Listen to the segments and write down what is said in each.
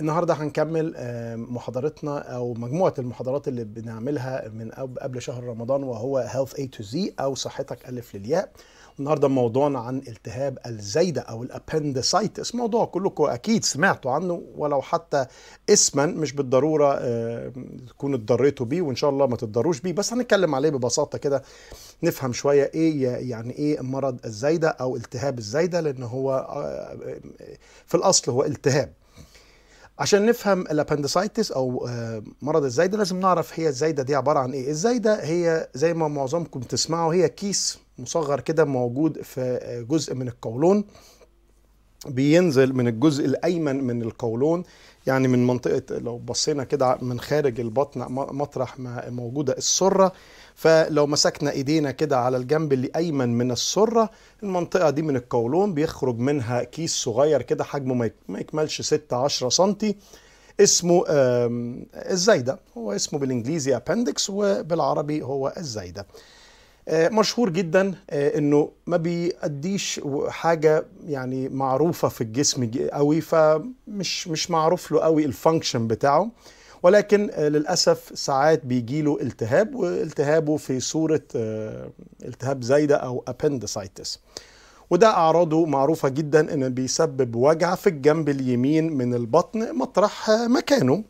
النهارده هنكمل آه، محاضرتنا او مجموعه المحاضرات اللي بنعملها من قبل شهر رمضان وهو هيلث اي تو زي او صحتك الف للياء النهارده موضوعنا عن التهاب الزايده او الابندسايتس موضوع كلكم اكيد سمعتوا عنه ولو حتى اسما مش بالضروره آه، تكونوا اتضريتوا بيه وان شاء الله ما تتضروش بيه بس هنتكلم عليه ببساطه كده نفهم شويه ايه يعني ايه مرض الزايده او التهاب الزايده لان هو آه، في الاصل هو التهاب عشان نفهم الابندسايتس او آه، مرض الزايده لازم نعرف هي الزايده دي عباره عن ايه الزايده هي زي ما معظمكم تسمعوا هي كيس مصغر كده موجود في آه، جزء من القولون بينزل من الجزء الايمن من القولون يعني من منطقه لو بصينا كده من خارج البطن مطرح ما موجوده السره فلو مسكنا ايدينا كده على الجنب اللي ايمن من السره المنطقه دي من القولون بيخرج منها كيس صغير كده حجمه ما يكملش 6 10 سم اسمه الزايده هو اسمه بالانجليزي ابندكس وبالعربي هو الزايده آه، مشهور جدا آه، انه ما بيأديش حاجه يعني معروفه في الجسم قوي فمش مش معروف له قوي الفانكشن بتاعه ولكن آه، للاسف ساعات بيجيله التهاب والتهابه في صوره التهاب زايده او appendicitis وده اعراضه معروفه جدا ان بيسبب وجع في الجنب اليمين من البطن مطرح مكانه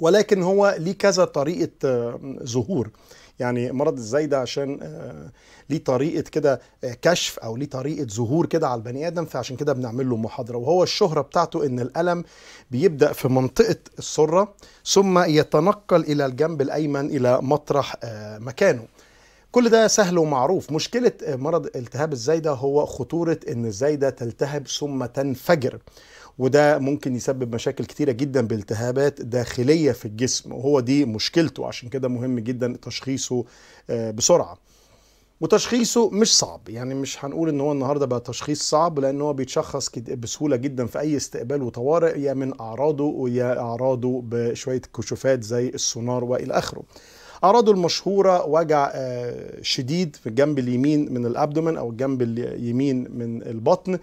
ولكن هو ليه كذا طريقه ظهور يعني مرض الزايده عشان آه، ليه طريقه كده آه، كشف او ليه طريقه ظهور كده على البني ادم فعشان كده بنعمل له محاضره وهو الشهره بتاعته ان الالم بيبدا في منطقه السره ثم يتنقل الى الجنب الايمن الى مطرح آه، مكانه كل ده سهل ومعروف مشكلة مرض التهاب الزايدة هو خطورة ان الزايدة تلتهب ثم تنفجر وده ممكن يسبب مشاكل كتيره جدا بالتهابات داخليه في الجسم وهو دي مشكلته عشان كده مهم جدا تشخيصه آه، بسرعه وتشخيصه مش صعب يعني مش هنقول ان هو النهارده بقى تشخيص صعب لان هو بيتشخص بسهوله جدا في اي استقبال وطوارئ يا من اعراضه ويا اعراضه بشويه كشوفات زي السونار والى اخره اعراضه المشهوره وجع آه، شديد في الجنب اليمين من الابدومن او الجنب اليمين من البطن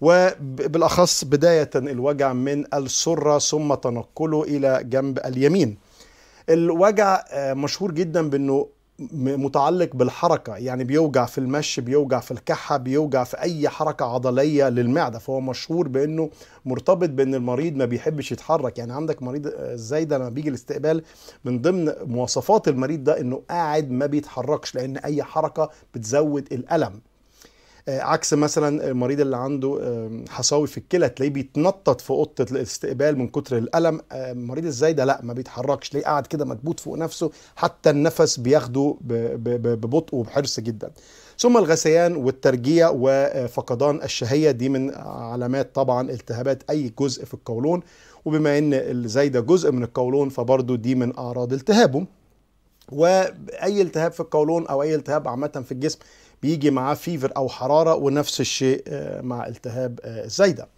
وبالاخص بدايه الوجع من السره ثم تنقله الى جنب اليمين. الوجع آه، مشهور جدا بانه متعلق بالحركه يعني بيوجع في المشي بيوجع في الكحه بيوجع في اي حركه عضليه للمعده فهو مشهور بانه مرتبط بان المريض ما بيحبش يتحرك يعني عندك مريض ازاي آه، ده لما بيجي الاستقبال من ضمن مواصفات المريض ده انه قاعد ما بيتحركش لان اي حركه بتزود الالم آه، عكس مثلا المريض اللي عنده آه، حصاوي في الكلى تلاقيه بيتنطط في اوضه الاستقبال من كتر الالم آه، المريض ازاي ده لا ما بيتحركش تلاقيه قاعد كده مكبوت فوق نفسه حتى النفس بياخده ببطء وبحرص جدا ثم الغثيان والترجيع وفقدان الشهيه دي من علامات طبعا التهابات اي جزء في القولون وبما ان الزايده جزء من القولون فبرضه دي من اعراض التهابه واي التهاب في القولون او اي التهاب عامه في الجسم بيجي معاه فيفر او حراره ونفس الشيء آه، مع التهاب الزايده آه،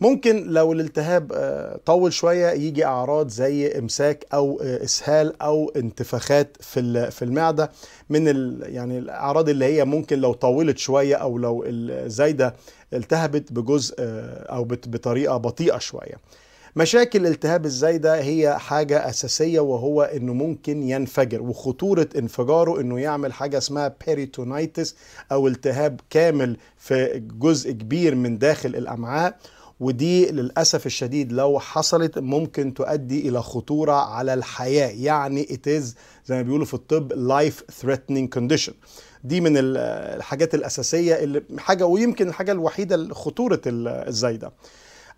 ممكن لو الالتهاب آه، طول شويه يجي اعراض زي امساك او اسهال او انتفاخات في في المعده من يعني الاعراض اللي هي ممكن لو طولت شويه او لو الزايده التهبت بجزء او بطريقه بطيئه شويه مشاكل الالتهاب الزايدة هي حاجة أساسية وهو أنه ممكن ينفجر وخطورة انفجاره أنه يعمل حاجة اسمها بيريتونايتس أو التهاب كامل في جزء كبير من داخل الأمعاء ودي للأسف الشديد لو حصلت ممكن تؤدي إلى خطورة على الحياة يعني it is زي ما بيقولوا في الطب life threatening condition دي من الحاجات الأساسية اللي حاجة ويمكن الحاجة الوحيدة خطورة الزايدة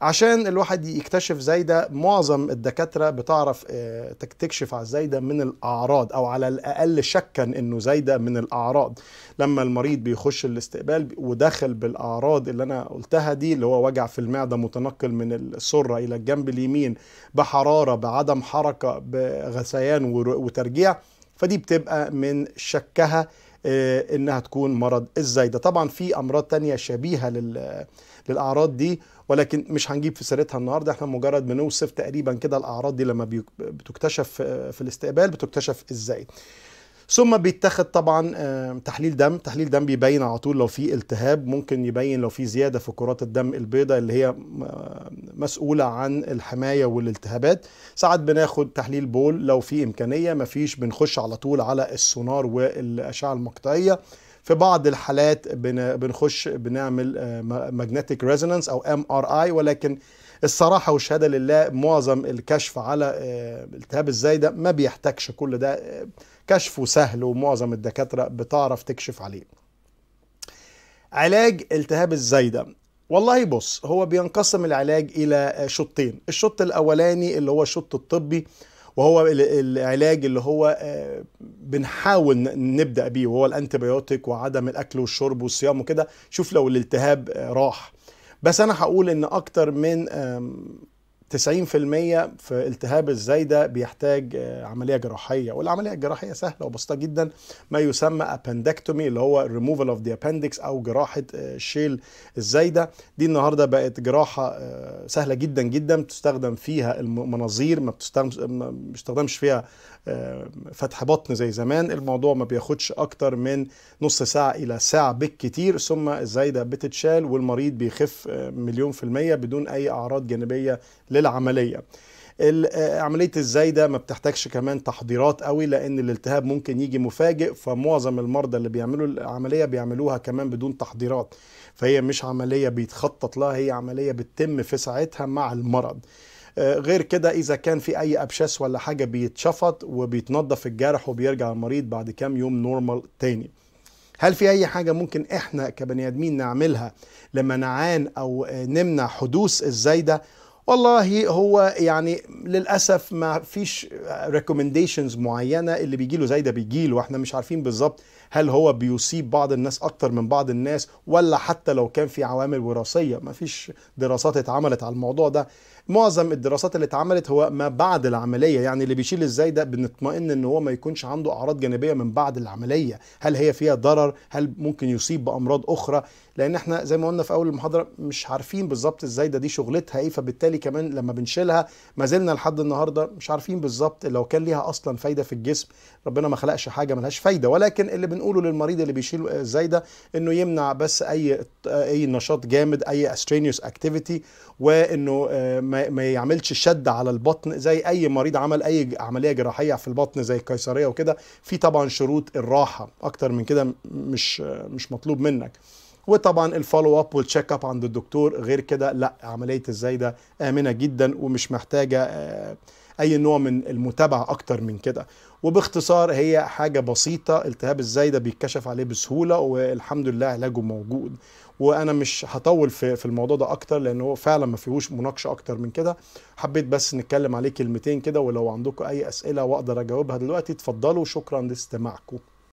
عشان الواحد يكتشف زايده معظم الدكاترة بتعرف آه، تكتشف على الزايده من الأعراض أو على الأقل شكا إنه زايده من الأعراض لما المريض بيخش الاستقبال ودخل بالأعراض اللي أنا قلتها دي اللي هو وجع في المعدة متنقل من السرة إلى الجنب اليمين بحرارة بعدم حركة بغثيان وترجيع فدي بتبقى من شكها آه، انها تكون مرض الزايده طبعا في امراض تانية شبيهه لل للاعراض دي ولكن مش هنجيب في سيرتها النهارده احنا مجرد بنوصف تقريبا كده الاعراض دي لما بتكتشف آه، في الاستقبال بتكتشف ازاي ثم بيتاخد طبعا آه، تحليل دم تحليل دم بيبين على طول لو في التهاب ممكن يبين لو في زياده في كرات الدم البيضاء اللي هي آه، مسؤوله عن الحمايه والالتهابات ساعات بناخد تحليل بول لو في امكانيه مفيش بنخش على طول على السونار والاشعه المقطعيه في بعض الحالات بنخش بنعمل آه، ماجنتيك ريزونانس او ام ار اي ولكن الصراحه والشهاده لله معظم الكشف على آه، التهاب الزايده ما بيحتاجش كل ده آه، كشفه سهل ومعظم الدكاتره بتعرف تكشف عليه علاج التهاب الزايده والله بص هو بينقسم العلاج الى آه، شطين الشط الاولاني اللي هو الشط الطبي وهو العلاج اللي هو بنحاول نبدا بيه وهو الانتي وعدم الاكل والشرب والصيام وكده شوف لو الالتهاب راح بس انا هقول ان اكتر من 90% في التهاب الزايدة بيحتاج آه، عملية جراحية والعملية الجراحية سهلة وبسيطة جدا ما يسمى ابندكتومي اللي هو ريموفال اوف ذا ابندكس أو جراحة الشيل آه، الزايدة دي النهاردة بقت جراحة آه، سهلة جدا جدا بتستخدم فيها المناظير ما بتستخدمش فيها فتح بطن زي زمان الموضوع ما بياخدش أكتر من نص ساعة إلى ساعة بالكتير ثم الزايدة بتتشال والمريض بيخف مليون في المية بدون أي أعراض جانبية للعمليه آه، عمليه الزايده ما بتحتاجش كمان تحضيرات قوي لان الالتهاب ممكن يجي مفاجئ فمعظم المرضى اللي بيعملوا العمليه بيعملوها كمان بدون تحضيرات فهي مش عمليه بيتخطط لها هي عمليه بتتم في ساعتها مع المرض آه، غير كده اذا كان في اي ابشاس ولا حاجه بيتشفط وبيتنضف الجرح وبيرجع المريض بعد كام يوم نورمال تاني هل في اي حاجه ممكن احنا كبني ادمين نعملها لما نعان او آه، نمنع حدوث الزايده والله هو يعني للاسف ما فيش ريكومنديشنز معينه اللي بيجي له زي ده بيجي له واحنا مش عارفين بالظبط هل هو بيصيب بعض الناس اكتر من بعض الناس ولا حتى لو كان في عوامل وراثيه ما فيش دراسات اتعملت على الموضوع ده معظم الدراسات اللي اتعملت هو ما بعد العمليه يعني اللي بيشيل ازاي ده بنطمئن ان هو ما يكونش عنده اعراض جانبيه من بعد العمليه هل هي فيها ضرر هل ممكن يصيب بامراض اخرى لان احنا زي ما قلنا في اول المحاضره مش عارفين بالظبط ازاي ده دي شغلتها ايه فبالتالي وبالتالي كمان لما بنشيلها ما زلنا لحد النهارده مش عارفين بالظبط لو كان ليها اصلا فايده في الجسم ربنا ما خلقش حاجه ملهاش فايده ولكن اللي بنقوله للمريض اللي بيشيل الزايده آه، انه يمنع بس اي آه، اي نشاط جامد اي استرينيوس اكتيفيتي وانه آه، ما يعملش شد على البطن زي اي مريض عمل اي عمليه جراحيه في البطن زي القيصريه وكده في طبعا شروط الراحه اكتر من كده مش مش مطلوب منك وطبعا الفولو اب والتشيك اب عند الدكتور غير كده لا عمليه الزايده امنه جدا ومش محتاجه آه، اي نوع من المتابعه اكتر من كده وباختصار هي حاجه بسيطه التهاب الزايده بيتكشف عليه بسهوله والحمد لله علاجه موجود وانا مش هطول في في الموضوع ده اكتر لان هو فعلا ما فيهوش مناقشه اكتر من كده حبيت بس نتكلم عليه كلمتين كده ولو عندكم اي اسئله واقدر اجاوبها دلوقتي اتفضلوا شكرا لاستماعكم